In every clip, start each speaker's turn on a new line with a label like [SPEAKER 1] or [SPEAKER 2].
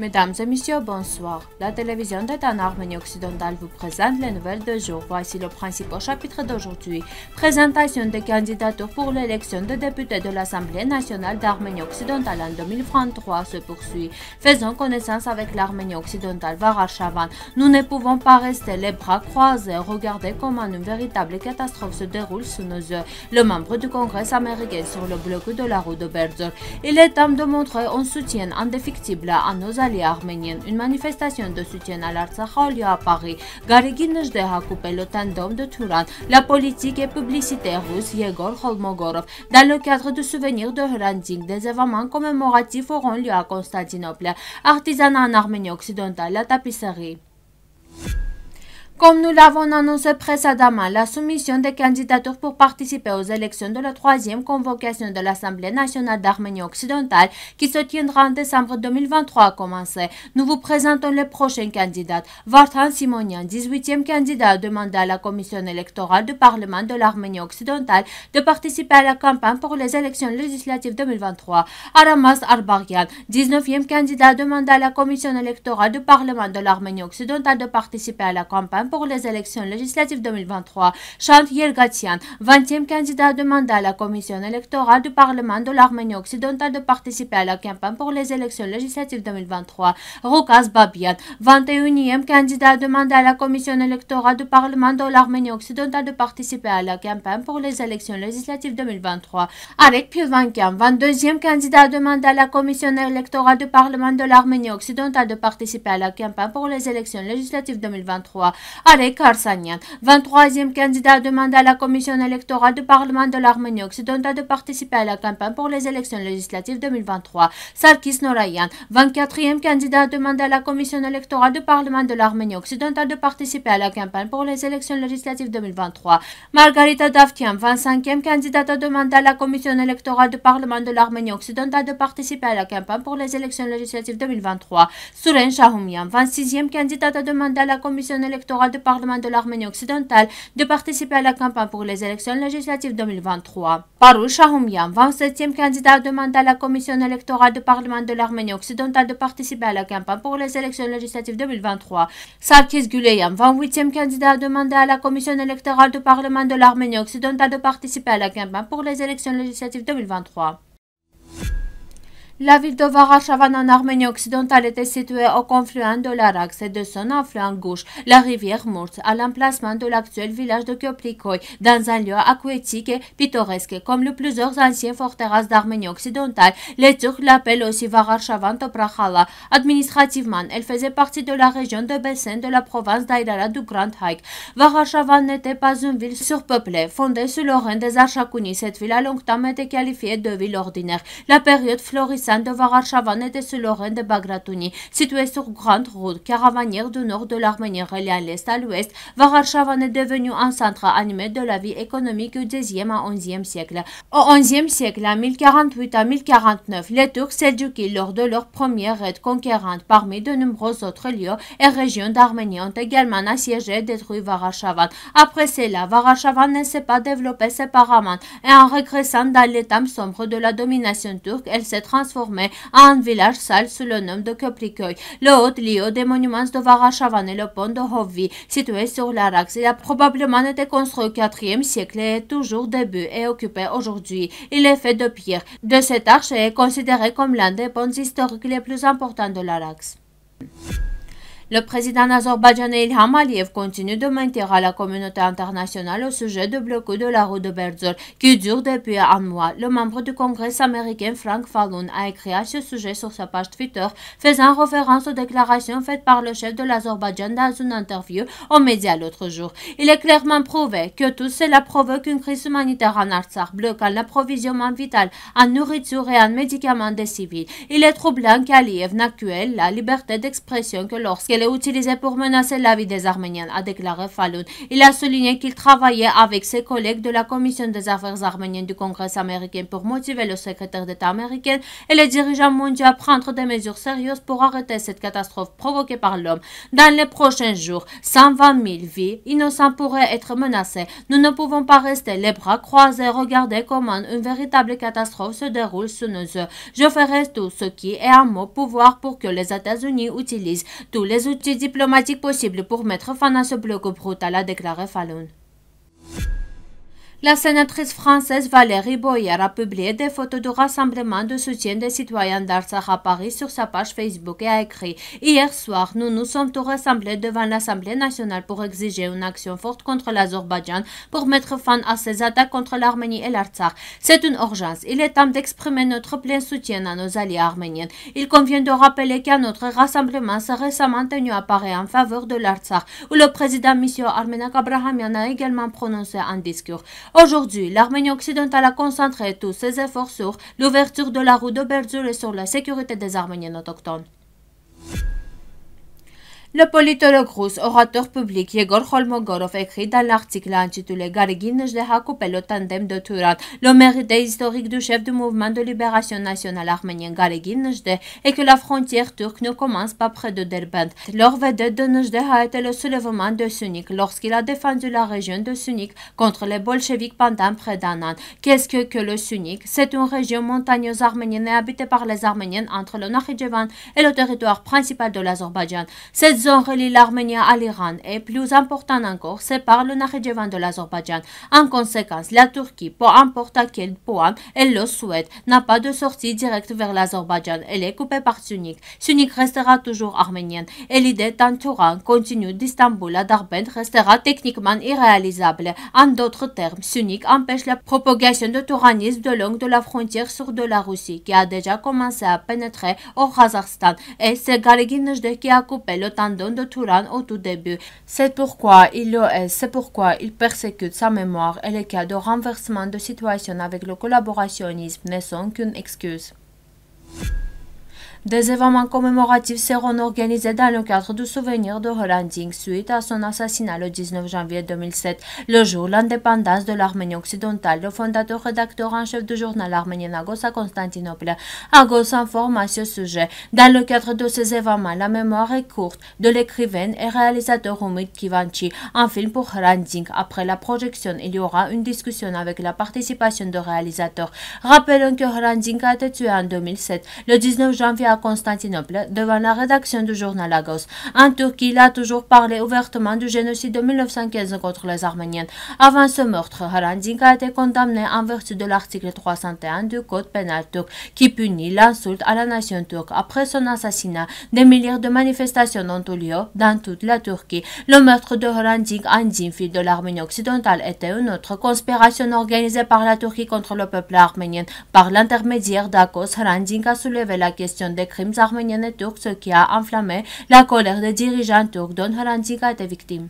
[SPEAKER 1] Mesdames et messieurs, bonsoir. La télévision de en Arménie occidentale vous présente les nouvelles de jour. Voici le principal chapitre d'aujourd'hui. Présentation des candidatures pour l'élection de députés de l'Assemblée nationale d'Arménie occidentale en 2033 se poursuit. Faisons connaissance avec l'Arménie occidentale Varachavan. Nous ne pouvons pas rester les bras croisés. Regardez comment une véritable catastrophe se déroule sous nos yeux. Le membre du Congrès américain sur le bloc de la route de Berger. Il est temps de montrer un soutien indéfectible à nos alliés Ալի Աղմենյան, une manifestation de soutien à l'Artsakh à Paris. Գարեգի Նժդե Հակոբելոտյան Դոմ դո Թուրան, La politique et publicité russe Եգոր Խոլմոգորով, Dans le cadre du souvenir de Hrandzing des événements commémoratifs au Rond Constantinople, artisanat en Arménie occidentale à Tapisserie. Comme nous l'avons annoncé précédemment, la soumission des candidatures pour participer aux élections de la troisième convocation de l'Assemblée nationale d'Arménie occidentale qui se tiendra en décembre 2023 a commencé. Nous vous présentons les prochains candidats. Vartan Simonian, 18e candidat, a à la commission électorale du Parlement de l'Arménie occidentale de participer à la campagne pour les élections législatives 2023. Aramas Arbarian, 19e candidat, a à la commission électorale du Parlement de l'Arménie occidentale de participer à la campagne pour les élections législatives 2023, Chantier Gatian, 20e candidat, demanda à la commission électorale du Parlement de l'Arménie occidentale de participer à la campagne pour les élections législatives 2023. Rukas Babiat, 21e candidat, demanda à la commission électorale du Parlement de l'Arménie occidentale de participer à la campagne pour les élections législatives 2023. Avec Pilvankian, 22e candidat, demande à la commission électorale du Parlement de l'Arménie occidentale de participer à la campagne pour les élections législatives 2023. Allez, Arsanian, 23e candidat, demande à la commission électorale du Parlement de l'Arménie occidentale de participer à la campagne pour les élections législatives 2023. Sarkis Norayan, 24e candidat, demande à la commission électorale du Parlement de l'Arménie occidentale de participer à la campagne pour les élections législatives 2023. Margarita Davkian, 25e candidate, demande à la commission électorale du Parlement de l'Arménie occidentale de participer à la campagne pour les élections législatives 2023. Suren Shahoumian, 26e candidate, demande à la commission électorale de du Parlement de l'Arménie occidentale de participer à la campagne pour les élections législatives 2023. Paru Shahumyan, 27e candidat, demande à la Commission électorale du Parlement de l'Arménie occidentale de participer à la campagne pour les élections législatives 2023. Sarkis Guleyan, 28e candidat, demande à la Commission électorale du Parlement de l'Arménie occidentale de participer à la campagne pour les élections législatives 2023. La ville de Varashavan en Arménie occidentale était située au confluent de l'Arax et de son affluent gauche, la rivière Mourt, à l'emplacement de l'actuel village de Kyoplikoy, dans un lieu aquatique et pittoresque. Comme le plusieurs anciens forteresses d'Arménie occidentale, les Turcs l'appellent aussi Varashavan Toprakhala. Administrativement, elle faisait partie de la région de Bessin de la province d'Aïdara du Grand Haïk. Varashavan n'était pas une ville surpeuplée. Fondée sur le des Archakounis, cette ville a longtemps été qualifiée de ville ordinaire. La période florissante était Vagharshavan et de Bagratuni, situé sur grande route caravanière du nord de l'Arménie reliée à l'Est à l'Ouest, Varachavane est devenu un centre animé de la vie économique du 10e à 11e siècle. Au 11e siècle, à 1048 à 1049, les Turcs s'éduquaient lors de leur première raid conquérante parmi de nombreux autres lieux et régions d'Arménie, ont également assiégé et détruit Varachavan. Après cela, Varachavan ne s'est pas développée séparément et en régressant dans l'état sombre de la domination turque, elle s'est transformée un en village sale sous le nom de Copricueil. Le haut lieu des monuments de Varachavan et le pont de Hovi, situé sur l'Arax, il a probablement été construit au IVe siècle et est toujours début et occupé aujourd'hui. Il est fait de pierre. De cette arche est considéré comme l'un des ponts historiques les plus importants de l'Arax. Le président azerbaïdjanais Ilham Aliyev continue de maintenir à la communauté internationale au sujet du blocus de la route de Berzol, qui dure depuis un mois. Le membre du Congrès américain Frank Fallon a écrit à ce sujet sur sa page Twitter, faisant référence aux déclarations faites par le chef de l'Azerbaïdjan dans une interview aux médias l'autre jour. Il est clairement prouvé que tout cela provoque une crise humanitaire en Artsakh, bloquant l'approvisionnement vital en nourriture et en médicaments des civils. Il est troublant qu'Aliyev n'accueille la liberté d'expression que lorsqu'il utilisé pour menacer la vie des Arméniens, a déclaré Falun. Il a souligné qu'il travaillait avec ses collègues de la Commission des affaires arméniennes du Congrès américain pour motiver le secrétaire d'État américain et les dirigeants mondiaux à prendre des mesures sérieuses pour arrêter cette catastrophe provoquée par l'homme. Dans les prochains jours, 120 000 vies innocentes pourraient être menacées. Nous ne pouvons pas rester les bras croisés, et regarder comment une véritable catastrophe se déroule sous nos yeux. Je ferai tout ce qui est en mon pouvoir pour que les États-Unis utilisent tous les outils diplomatiques possibles pour mettre fin à ce bloc brutal, a déclaré Fallon. La sénatrice française Valérie Boyer a publié des photos de rassemblement de soutien des citoyens d'Artsakh à Paris sur sa page Facebook et a écrit Hier soir, nous nous sommes tous rassemblés devant l'Assemblée nationale pour exiger une action forte contre l'Azerbaïdjan pour mettre fin à ses attaques contre l'Arménie et l'Artsakh. C'est une urgence. Il est temps d'exprimer notre plein soutien à nos alliés arméniens. Il convient de rappeler qu'un autre rassemblement s'est récemment tenu à Paris en faveur de l'Artsakh, où le président M. Armenak Abrahamian a également prononcé un discours. Aujourd'hui, l'Arménie occidentale a concentré tous ses efforts sur l'ouverture de la route de et sur la sécurité des Arméniens autochtones. Le politologue russe, orateur public Yegor Holmogorov écrit dans l'article intitulé Garguinj de coupé le tandem de Turat, le mérite historique du chef du mouvement de libération nationale arménien Garguinj et que la frontière turque ne commence pas près de Derbent. Leur vedette de Njdeh a été le soulèvement de Sunik lorsqu'il a défendu la région de Sunik contre les bolcheviks pendant près d'un an. Qu'est-ce que, le Sunik C'est une région montagneuse arménienne et habitée par les Arméniens entre le Nakhidjevan et le territoire principal de l'Azerbaïdjan. Cette ont relie l'Arménie à l'Iran et plus important encore, séparent le Nakhidjevan de l'Azerbaïdjan. En conséquence, la Turquie, importe à quel point elle le souhaite, n'a pas de sortie directe vers l'Azerbaïdjan. Elle est coupée par Sunik. Sunik restera toujours arménienne et l'idée d'un Turan continue d'Istanbul à Darbent restera techniquement irréalisable. En d'autres termes, Sunik empêche la propagation de Turanisme de long de la frontière sur de la Russie qui a déjà commencé à pénétrer au Kazakhstan et c'est de qui a coupé le temps de Turan au tout début. C'est pourquoi il le est, c'est pourquoi il persécute sa mémoire et les cas de renversement de situation avec le collaborationnisme ne sont qu'une excuse. Des événements commémoratifs seront organisés dans le cadre du souvenir de Dink suite à son assassinat le 19 janvier 2007, le jour de l'indépendance de l'Arménie occidentale. Le fondateur rédacteur en chef du journal arménien Agos à Constantinople, Agos informe à ce sujet. Dans le cadre de ces événements, la mémoire est courte de l'écrivaine et réalisateur Humit Kivanchi. Un film pour Dink. Après la projection, il y aura une discussion avec la participation de réalisateurs. Rappelons que Dink a été tué en 2007, le 19 janvier à Constantinople devant la rédaction du journal Agos. En Turquie, il a toujours parlé ouvertement du génocide de 1915 contre les Arméniens. Avant ce meurtre, Harandink a été condamné en vertu de l'article 301 du Code pénal turc qui punit l'insulte à la nation turque. Après son assassinat, des milliers de manifestations ont eu lieu dans toute la Turquie. Le meurtre de Harandink en fille de l'Arménie occidentale, était une autre conspiration organisée par la Turquie contre le peuple arménien. Par l'intermédiaire d'Akos, Harandink a soulevé la question de de crimes arméniennes et turcs, ce qui a enflammé la colère des dirigeants turcs, dont Haranzik a été victime.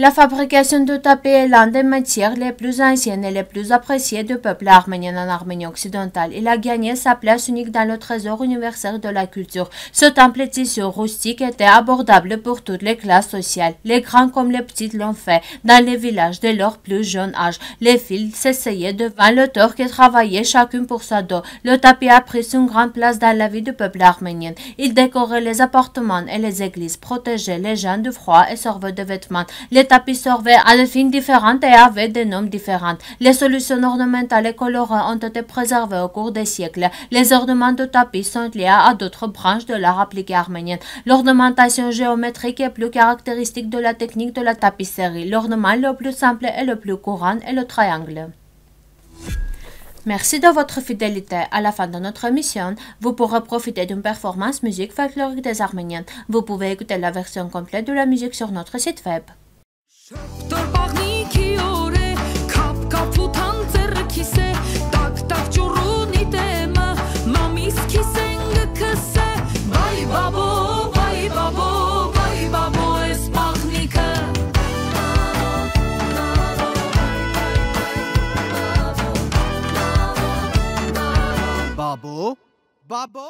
[SPEAKER 1] La fabrication de tapis est l'un des matières les plus anciennes et les plus appréciées du peuple arménien en Arménie occidentale. Il a gagné sa place unique dans le trésor universel de la culture. Ce temple tissu rustique était abordable pour toutes les classes sociales. Les grands comme les petites l'ont fait dans les villages dès leur plus jeune âge. Les filles s'essayaient devant l'auteur qui travaillait chacune pour sa dos. Le tapis a pris une grande place dans la vie du peuple arménien. Il décorait les appartements et les églises, protégeait les gens du froid et servait de vêtements tapis servaient à des fins différentes et avaient des noms différents. Les solutions ornementales et colorées ont été préservées au cours des siècles. Les ornements de tapis sont liés à d'autres branches de l'art appliqué arménien. L'ornementation géométrique est plus caractéristique de la technique de la tapisserie. L'ornement le plus simple et le plus courant est le triangle. Merci de votre fidélité. À la fin de notre émission, vous pourrez profiter d'une performance musique folklorique des Arméniens. Vous pouvez écouter la version complète de la musique sur notre site web. Շապտոր պաղնիքի օր է, կապ կապ ու թան ձերը կիս է, տակ տակ ճուրունի տեմը, մամիս կիս ենգը կս է, բայ բաբո, բայ բաբո, բայ բաբո ես պաղնիքը։ Բաբո, բաբո։